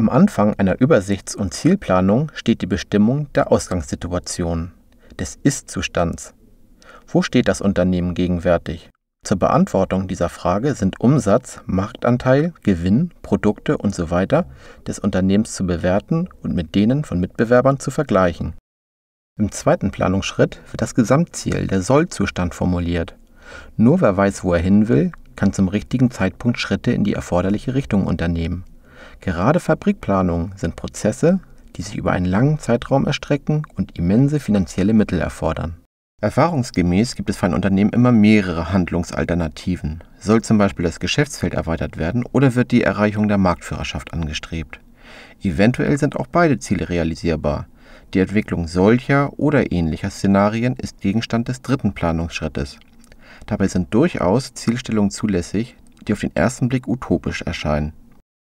Am Anfang einer Übersichts- und Zielplanung steht die Bestimmung der Ausgangssituation, des Ist-Zustands. Wo steht das Unternehmen gegenwärtig? Zur Beantwortung dieser Frage sind Umsatz, Marktanteil, Gewinn, Produkte usw. So des Unternehmens zu bewerten und mit denen von Mitbewerbern zu vergleichen. Im zweiten Planungsschritt wird das Gesamtziel, der Soll-Zustand formuliert. Nur wer weiß, wo er hin will, kann zum richtigen Zeitpunkt Schritte in die erforderliche Richtung unternehmen. Gerade Fabrikplanungen sind Prozesse, die sich über einen langen Zeitraum erstrecken und immense finanzielle Mittel erfordern. Erfahrungsgemäß gibt es für ein Unternehmen immer mehrere Handlungsalternativen. Soll zum Beispiel das Geschäftsfeld erweitert werden oder wird die Erreichung der Marktführerschaft angestrebt? Eventuell sind auch beide Ziele realisierbar. Die Entwicklung solcher oder ähnlicher Szenarien ist Gegenstand des dritten Planungsschrittes. Dabei sind durchaus Zielstellungen zulässig, die auf den ersten Blick utopisch erscheinen.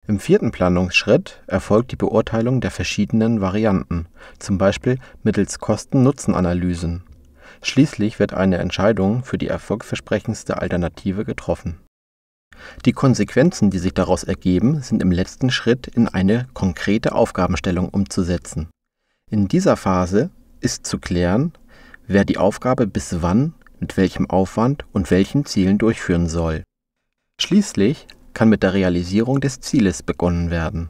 Im vierten Planungsschritt erfolgt die Beurteilung der verschiedenen Varianten, zum Beispiel mittels Kosten-Nutzen-Analysen. Schließlich wird eine Entscheidung für die erfolgversprechendste Alternative getroffen. Die Konsequenzen, die sich daraus ergeben, sind im letzten Schritt in eine konkrete Aufgabenstellung umzusetzen. In dieser Phase ist zu klären, wer die Aufgabe bis wann, mit welchem Aufwand und welchen Zielen durchführen soll. Schließlich kann mit der Realisierung des Zieles begonnen werden